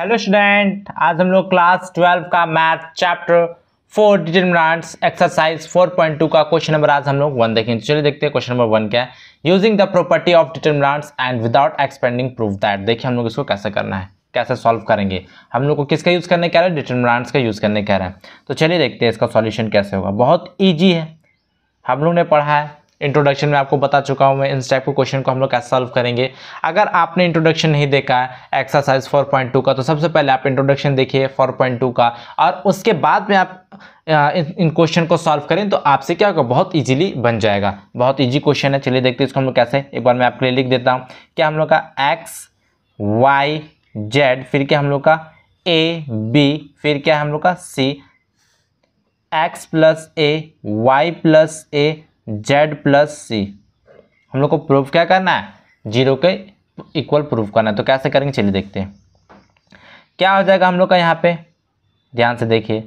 hello student आज हम लोग क्लास ट्वेल्व का math chapter four determinants exercise four point two का क्वेश्चन नंबर आज हम लोग वन देखेंगे चलिए देखते हैं क्वेश्चन नंबर वन क्या है using the property of determinants and without expanding proof that देखिए हम लोग इसको कैसे करना है कैसे सॉल्व करेंगे हम लोग को किसका यूज़ करने कह रहे हैं डिटर्मिनेंट्स का यूज़ करने कह रहे हैं तो चलिए देखते हैं इसका सॉल्यूशन कैसे होगा बहुत ईजी है हम लोग ने पढ़ा है इंट्रोडक्शन में आपको बता चुका हूँ मैं इस टाइप के क्वेश्चन को हम लोग कैसे सॉल्व करेंगे अगर आपने इंट्रोडक्शन नहीं देखा है एक्सरसाइज 4.2 का तो सबसे पहले आप इंट्रोडक्शन देखिए 4.2 का और उसके बाद में आप इन क्वेश्चन को सॉल्व करें तो आपसे क्या होगा बहुत इजीली बन जाएगा बहुत ईजी क्वेश्चन है चलिए देखते हैं इसको हम लोग कैसे एक बार मैं आपके लिए लिख देता हूँ क्या हम लोग का एक्स वाई जेड फिर क्या हम लोग का ए बी फिर क्या हम लोग का c x plus a y plus a z plus c हम लोग को प्रूफ क्या करना है जीरो के इक्वल प्रूफ करना है तो कैसे करेंगे चलिए देखते हैं क्या हो जाएगा हम लोग का यहाँ पे ध्यान से देखिए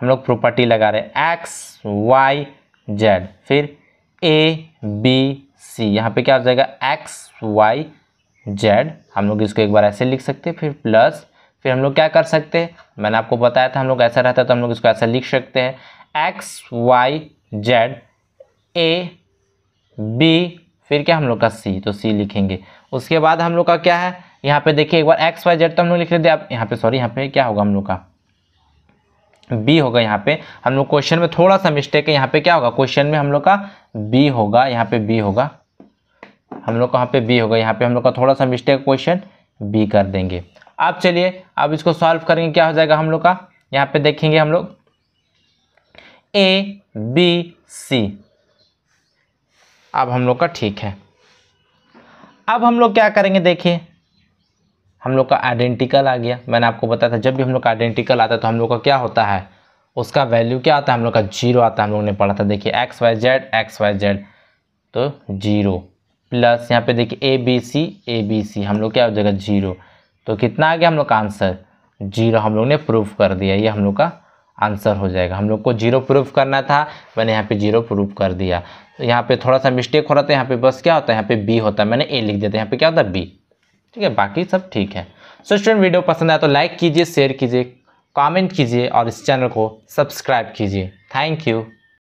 हम लोग प्रॉपर्टी लगा रहे हैं एक्स वाई जेड फिर ए बी सी यहाँ पे क्या हो जाएगा एक्स वाई जेड हम लोग इसको एक बार ऐसे लिख सकते हैं फिर प्लस फिर हम लोग क्या कर सकते हैं मैंने आपको बताया था हम लोग ऐसा रहता है तो हम लोग इसको ऐसा लिख सकते हैं x y z a b फिर क्या हम लोग का सी तो सी लिखेंगे उसके बाद हम लोग का क्या है यहाँ पे देखिए एक बार एक्स वाई जेड तो हम लोग लिख लेते आप यहाँ पे सॉरी यहाँ पे क्या होगा हम लोग का बी होगा यहाँ पे हम लोग क्वेश्चन में थोड़ा सा मिस्टेक है यहाँ पे क्या होगा क्वेश्चन में हम लोग का बी होगा यहाँ पे बी होगा हम लोग कहाँ पे बी होगा यहाँ पे हम लोग का थोड़ा सा मिस्टेक क्वेश्चन बी कर देंगे अब चलिए अब इसको सॉल्व करेंगे क्या हो जाएगा हम लोग का यहाँ पे देखेंगे हम लोग ए बी सी अब हम लोग का ठीक है अब हम लोग क्या करेंगे देखिए हम लोग का आइडेंटिकल आ गया मैंने आपको बताया था जब भी हम लोग का आइडेंटिकल आता है तो हम लोग का क्या होता है उसका वैल्यू क्या आता है हम लोग का जीरो आता है हम लोग ने पढ़ा था देखिए x y z x y z तो जीरो प्लस यहाँ पे देखिए A B C A B C हम लोग क्या हो जाएगा जीरो तो कितना आ गया हम लोग का आंसर जीरो हम लोग ने प्रूफ कर दिया ये हम लोग का आंसर हो जाएगा हम लोग को जीरो प्रूफ करना था मैंने यहाँ पे जीरो प्रूफ कर दिया तो यहाँ पे थोड़ा सा मिस्टेक हो रहा था यहाँ पे बस क्या होता है यहाँ पे बी होता है मैंने ए लिख दिया था यहाँ पे क्या होता है बी ठीक है बाकी सब ठीक है सो so, स्टूडेंट वीडियो पसंद आया तो लाइक कीजिए शेयर कीजिए कॉमेंट कीजिए और इस चैनल को सब्सक्राइब कीजिए थैंक यू